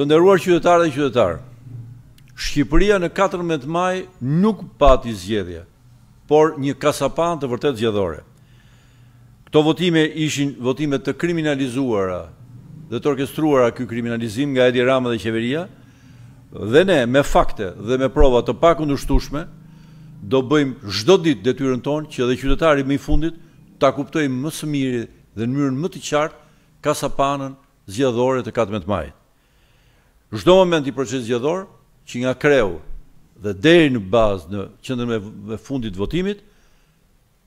Të nderuar qytetarë dhe qytetarë, Shqipëria në 14 maj nuk pati zgjedhje, por një kasapan të vërtet zgjedhore. Këto votime ishin votime të kriminalizuara dhe të orkestruara kjo kriminalizim nga Edi Rama dhe Qeveria, dhe ne me fakte dhe me prova të pak undushtushme, do bëjmë zhdo dit dhe tyren tonë që dhe qytetari mi fundit ta kuptojmë më së miri dhe në mërën më të qartë kasapanën zgjedhore të 14 majtë. Zdo moment i proces gjedhor, që nga kreu dhe deri në bazë në qëndër me fundit votimit,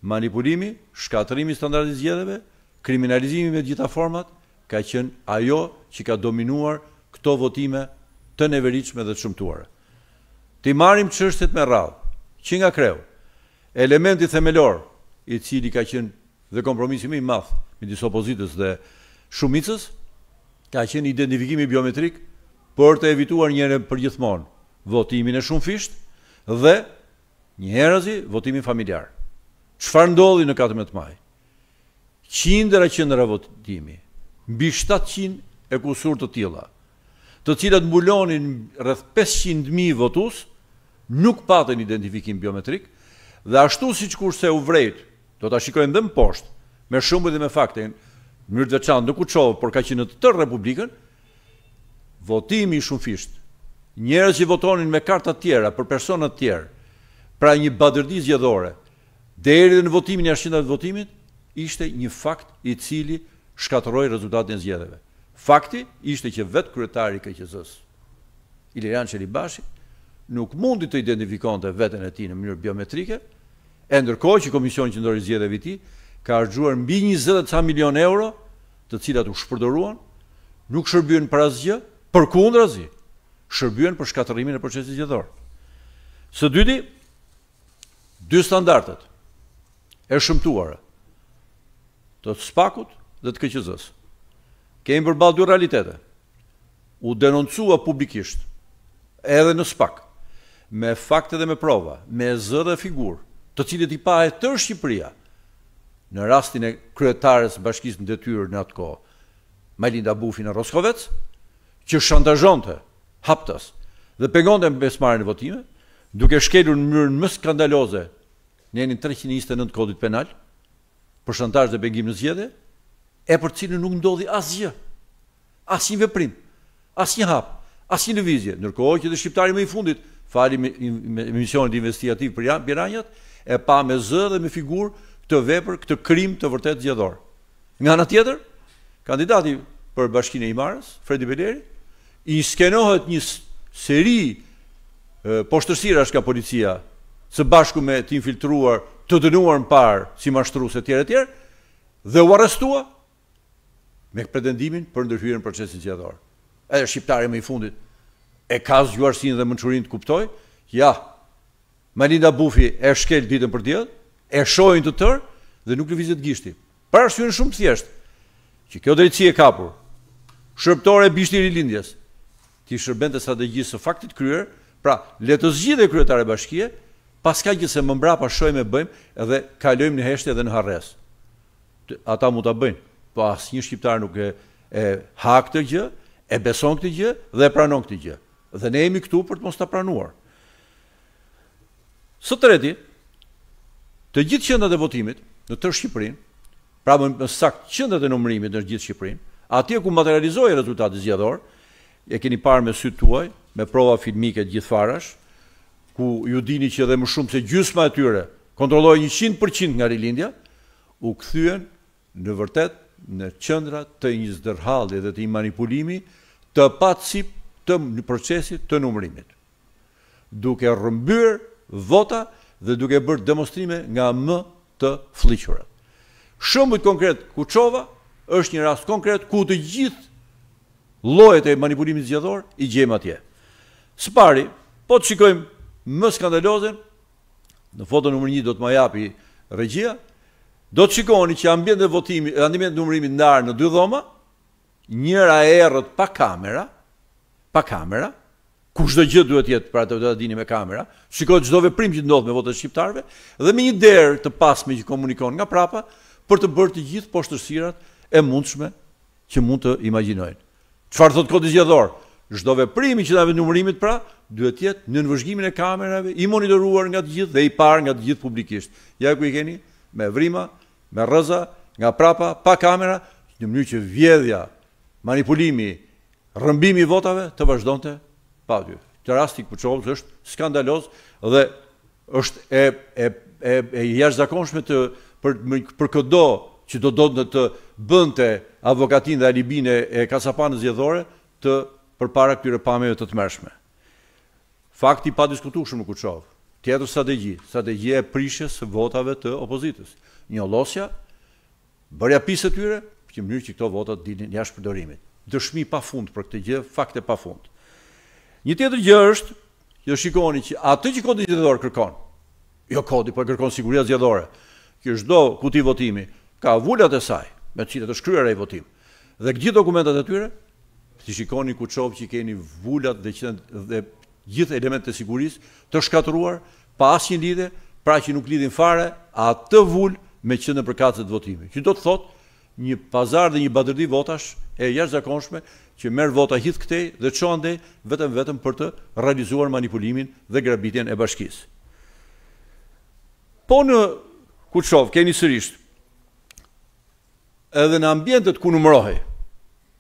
manipulimi, shkatërimi standardit zgjedheve, kriminalizimi me gjitha format, ka qenë ajo që ka dominuar këto votime të neveriqme dhe të shumtuare. Ti marim qështet me radhë, që nga kreu, elementi themelor i cili ka qenë dhe kompromisimi mathë me disopozitës dhe shumicës, ka qenë identifikimi biometrikë, për të evituar njëre për gjithmonë votimin e shumë fisht dhe një herëzi votimin familjar. Qëfar ndodhi në 14 maj? Qindra qindra votimi, mbi 700 e kusur të tila, të cilat mbulonin rrëth 500.000 votus, nuk patën identifikim biometrik, dhe ashtu si që kurse u vrejt, do të shikojnë dhe më poshtë, me shumë dhe me faktin, mërë dhe qanë në kuqovë, por ka që në të tërë republikën, votimi i shumë fisht, që votonin me karta tjera, për personat tjera, pra një badërdi zjedhore, deri dhe në votimin e ashtindat votimit, ishte një fakt i cili shkatëroj rezultatin zjedheve. Fakti ishte që vetë kryetari këtë qëzës, Iliran Qelibashi, nuk mundi të identifikon të vetën e ti në mënyrë biometrike, e ndërkoj që Komisioni që ndori zjedheve ti, ka arxuar mbi 20 milion euro, të cilat u shpërdoruan, nuk shërbjën për asgjë, Për kundrazi, shërbjën për shkatërimin e procesit gjithor. Së dyti, dy standartet e shëmtuare të spakut dhe të këqëzës. Kemi përbalë dy realitete. U denoncua publikisht edhe në spak me fakte dhe me prova, me zë dhe figur të cilët i pa e tërë Shqipëria në rastin e kryetarës bashkisë në detyrë në atë kohë Majlinda Bufi në Roskovecë, që shantajonte haptas dhe pengonte me besmarën e votime, duke shkelur në mërën më skandaloze në jenin 329 kodit penal, për shantaj dhe pengim në zjedhe, e për cilë nuk ndodhi asgjë. Asnjë një veprim, asnjë një hap, asnjë një vizje, nërkohë që dhe shqiptari me i fundit, fali me misionit investiativ për biranjat, e pa me zë dhe me figur këtë vepër, këtë krim të vërtet zgjedhor. Nga në tjetër, kandidati për bashkinë e marës, Fredi Beleri, i skenohet një seri poshtërsira shka policia së bashku me të infiltruar të dënuar në parë si mashtru se tjere tjere dhe u arrestua me pretendimin për ndërhyrën procesin që e shqiptari e me i fundit e kazë gjuarësin dhe mënqurin të kuptoj ja Malinda Bufi e shkel ditën për djel e shojnë të tërë dhe nuk në vizit gishti për arsyrën shumë të thjesht që kjo drejtësi e kapur shërptore bishtiri lindjesë ti shërben të strategjisë së faktit kryer, pra le të zgjidhet kryetari i bashkisë, pas ka se më mbrapa shojmë e bëjmë dhe kalojmë në heshtje dhe në harres. Ata mund ta bëjnë, po asnjë shqiptar nuk e, e ha këtë gjë, e beson këtë gjë dhe e pranon këtë gjë. Dhe ne jemi këtu për të mos ta pranuar. Së treti, të gjithë qendrat e votimit në tërë Shqipërinë, pra më saktë qendrat e numërimit në gjithë Shqipërinë, atje ku materializohej rezultati zgjedhor, e keni parë me sytë tuaj, me prova filmike të gjithfarash, ku ju dini që edhe më shumë se gjysma e tyre një 100% nga rilindja, u këthyen në vërtet në qëndra të një zderhaldi dhe të i manipulimi të patësip të një procesit të numërimit, duke rëmbyrë vota dhe duke bërë demonstrime nga më të fliqërat. Shumët konkret Kuqova është një rast konkret ku të gjithë lojët e manipulimit zgjedhor, i gjemë atje. Së pari, po të shikojmë më skandalozen, në foto nëmër një do të majapi regjia, do të shikoni që ambjent e votimi, rendiment ndarë në dy dhoma, njëra e erët pa kamera, pa kamera, ku shdo gjithë duhet jetë pra të dini me kamera, shikot gjithdo veprim që ndodhë me votet shqiptarve, dhe me një derë të pasme që komunikon nga prapa, për të bërë të gjithë poshtërsirat e mundshme që mund të imaginojnë. Çfarë thot kodi zgjedhor? Çdo primi që ta numërimit pra, duhet të jetë në nënvëzhgimin e kamerave, i monitoruar nga të gjithë dhe i parë nga të gjithë publikisht. Ja ku i keni me vrimë, me rëza, nga prapa pa kamera, në mënyrë që vjedhja, manipulimi, rrëmbimi i votave të vazhdonte pa dy. Të rasti ku çohet është skandaloz dhe është e e e, jashtëzakonshme të për për këdo që do do të, të bënte avokatin dhe alibine e kasapanës zjedhore të përpara këtyre pameve të të mërshme. Fakti pa diskutushëm në Kuqovë, tjetër strategji, strategji e prishës votave të opozitës. Një losja, bërja pisë të tyre, për që mënyrë që këto votat dinin një ashtë përdorimit. Dëshmi pa fund për këtë gjë, fakte pa fund. Një tjetër gjë është, jo shikoni që atë që kodi zjedhore kërkon, jo kodi, për po kërkon siguria zjedhore, kjo do kuti votimi, ka vullat e saj, me cilat është kryer ai votim. Dhe gjithë dokumentat e tyre, si shikoni ku çop që keni vulat dhe që dhe gjithë elementet e sigurisë të shkatëruar pa asnjë lidhje, pra që nuk lidhin fare atë vul me qenë përkatës të votimit. Që do të thotë një pazar dhe një badërdi votash e jashtëzakonshme që merr vota hidh këtej dhe çon dhe vetëm vetëm për të realizuar manipulimin dhe grabitjen e bashkisë. Po në Kuçov, keni sërish, edhe në ambientet ku numërohej.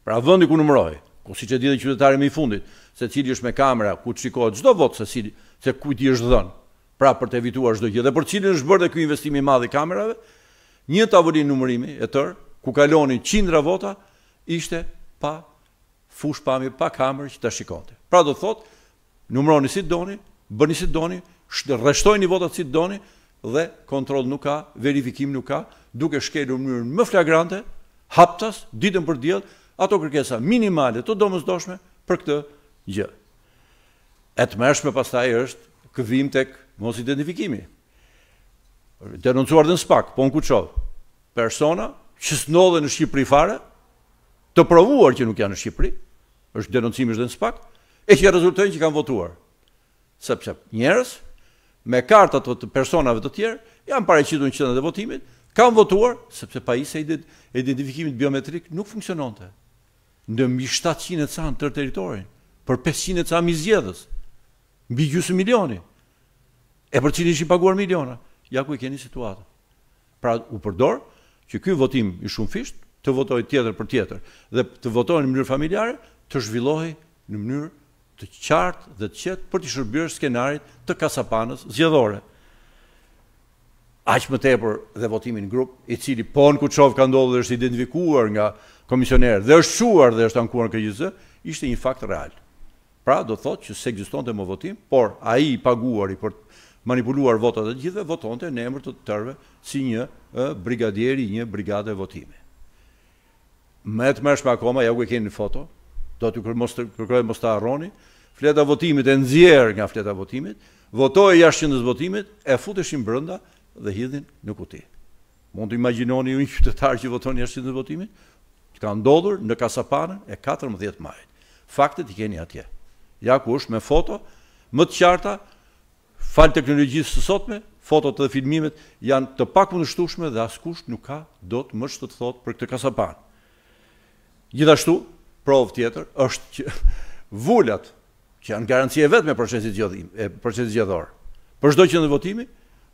Pra vendi ku numërohej, ku siç e di dhe qytetari i fundit, se cili është me kamera, ku shikohet çdo votë se cili se kujt i është dhënë. Pra për të evituar çdo gjë dhe për cilin është bërë ky investim i madh i kamerave, një tavolinë numërimi e tërë, ku kalonin qindra vota, ishte pa fush pami, pa kamerë që ta shikonte. Pra do thotë, numëroni si doni, bëni si doni, rreshtojini votat si doni, dhe kontrol nuk ka, verifikim nuk ka, duke shkelur më njërën më flagrante, haptas, ditën për djelë, ato kërkesa minimale të domës doshme për këtë gjë. E të mërshme pas taj është këvim të kë mos identifikimi. Denoncuar dhe në spak, po në kuqovë, persona që së nodhe në Shqipëri fare, të provuar që nuk janë në Shqipëri, është denoncimisht dhe në spak, e që rezultojnë që kanë votuar. Sepse njërës me kartat të të personave të tjerë, janë pare në qëtënë e votimit, kam votuar, sepse pa i se identifikimit biometrik nuk funksiononte. Në mbi 700 e ca në tërë teritorin, për 500 e ca mbi zjedhës, mbi gjusë milioni, e për qëtë ishim paguar miliona, ja ku i keni situatë. Pra u përdorë, që ky votim i shumë fisht, të votoj tjetër për tjetër, dhe të votoj në mënyrë familjarë, të zhvillohi në mënyrë të qartë dhe të qetë për të shërbyrë skenarit të kasapanës zgjedhore. Aqë më tepër dhe votimin grup, i cili ponë ku qovë ka ndodhur dhe është identifikuar nga komisionerë dhe është shuar dhe është ankuar në këgjizë, ishte një fakt real. Pra, do thotë që se ekzistonte të më votim, por a i paguar i për manipuluar votat e gjithë, voton të në emër të tërve si një brigadieri, një brigade votime. Më të mërshme akoma, ja ku e keni në foto, do të kërkojë mos të arroni, fleta votimit e nëzjerë nga fleta votimit, votojë jashqëndës votimit, e futëshin brënda dhe hidhin në kuti. Mund të imaginoni unë qytetarë që votojë jashqëndës votimit, që ka ndodhur në kasapanën e 14 majit. Faktet i keni atje. Ja ku është me foto, më të qarta, falë teknologjisë së sotme, fotot dhe filmimet janë të pak më nështushme dhe askusht nuk ka do të mështë të thotë për këtë kasapanë. Gjithashtu, provë tjetër është që vullat që janë garancije vetë me procesit, gjëdhim, e procesit Për shdoj që në votimi,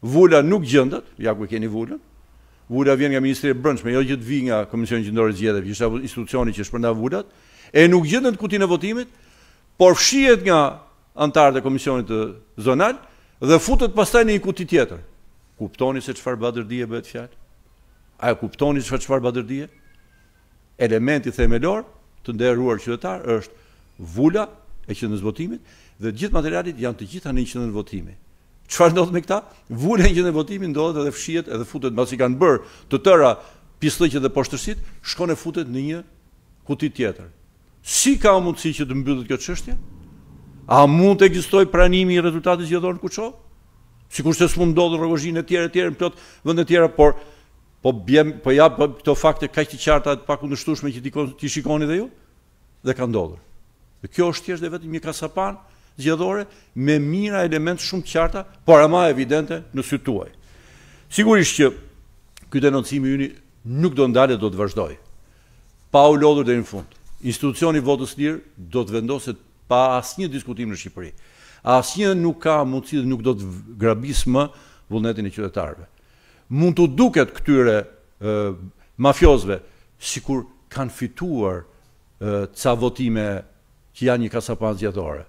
vullat nuk gjëndët, ja ku keni vullat, vullat vjen nga Ministri e Brëndshme, jo që të vi nga Komisioni Gjëndore Gjëdhe, që është institucioni që shpërnda vullat, e nuk gjëndët kutinë në votimit, por shiet nga antarët e Komisionit Zonal, dhe futët pastaj një kuti tjetër. Kuptoni se qëfar badërdije bëhet fjallë? A kuptoni se qëfar badërdije? Elementi themelor, të nderuar qytetar është vula e qendrës votimit dhe të gjithë materialet janë të gjitha në qendrën e votimit. Çfarë ndodh me këta? Vula e qendrës votimit ndodhet edhe fshihet edhe futet pasi kanë bër të tëra pistëqet dhe poshtërsit, shkon e futet në një kuti tjetër. Si ka mundësi që të mbyllet kjo çështje? A mund të ekzistoj pranimi i rezultatit zjedhorën në qo? Si kur se së mund do e tjere e tjere në plot vëndet tjera, por Po bjem, po ja po këto fakte kaq të qarta të pakundërshtueshme që ti shikoni dhe ju dhe ka ndodhur. Dhe kjo është thjesht e vetëm një kasapan zgjedhore me mira elemente shumë të qarta, por ama evidente në sy tuaj. Sigurisht që ky denoncim i yni nuk do ndalet, do të vazhdoj. Pa u lodhur deri në fund. Institucioni votës lirë do të vendoset pa asnjë diskutim në Shqipëri. Asnjë nuk ka mundësi dhe nuk do të grabis më vullnetin e qytetarëve mund të duket këtyre mafiozve si kur kanë fituar e, ca votime që janë një kasapan zjetore.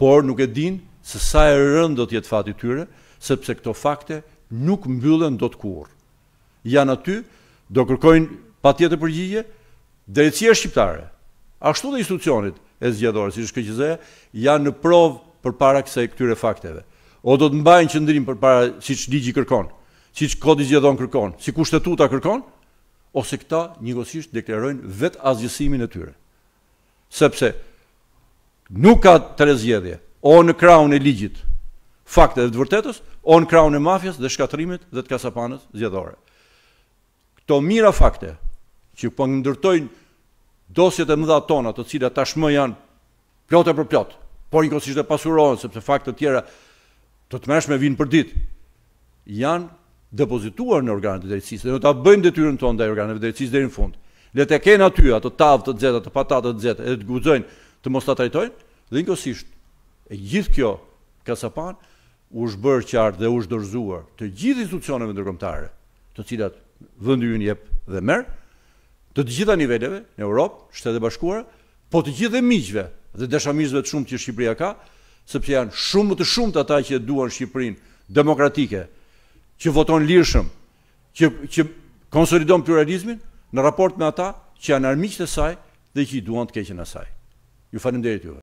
Por nuk e din se sa e rëndë do tjetë fati tyre, sepse këto fakte nuk mbyllen do të kur. Janë aty, do kërkojnë pa tjetë përgjigje, drejtësia shqiptare, ashtu dhe institucionit e zgjedorë, si shkë që janë në provë për para kësaj këtyre fakteve. O do të mbajnë qëndrim për para si që ligji kërkonë si që kodi zjedhon kërkon, si kushtetuta kërkon, ose këta njëgosisht deklerojnë vetë azgjësimin e tyre. Sepse nuk ka të rezjedhje, o në kraun e ligjit, fakte dhe të vërtetës, o në kraun e mafjes dhe shkatrimit dhe të kasapanës zjedhore. Këto mira fakte, që po ndërtojnë dosjet e mëdha tona, të cilat tashmë janë plot e për plot, por njëkosisht e pasurohen, sepse fakte tjera të të mërshme vinë për ditë, janë depozituar në organet e drejtësisë dhe do ta bëjmë detyrën tonë ndaj organeve të drejtësisë deri në fund. Le të kenë aty ato tavë të nxehta, të patatë të nxehta, edhe të guxojnë të mos ta trajtojnë. Dhe inkosisht, e gjithë kjo kasapan u shbër qartë dhe u shdorzuar të gjithë institucioneve ndërkombëtare, të cilat vendi ynë jep dhe merr të të gjitha niveleve në Europë, Shtetet e Bashkuara, po të gjithë dhe miqve dhe dashamirësve të shumtë që Shqipëria ka, sepse janë shumë të shumtë ata që duan Shqipërinë demokratike, që voton lirëshëm, që, konsolidon pluralizmin në raport me ata që janë armiqë të saj dhe që i duan të keqen asaj. Ju falim derit juve.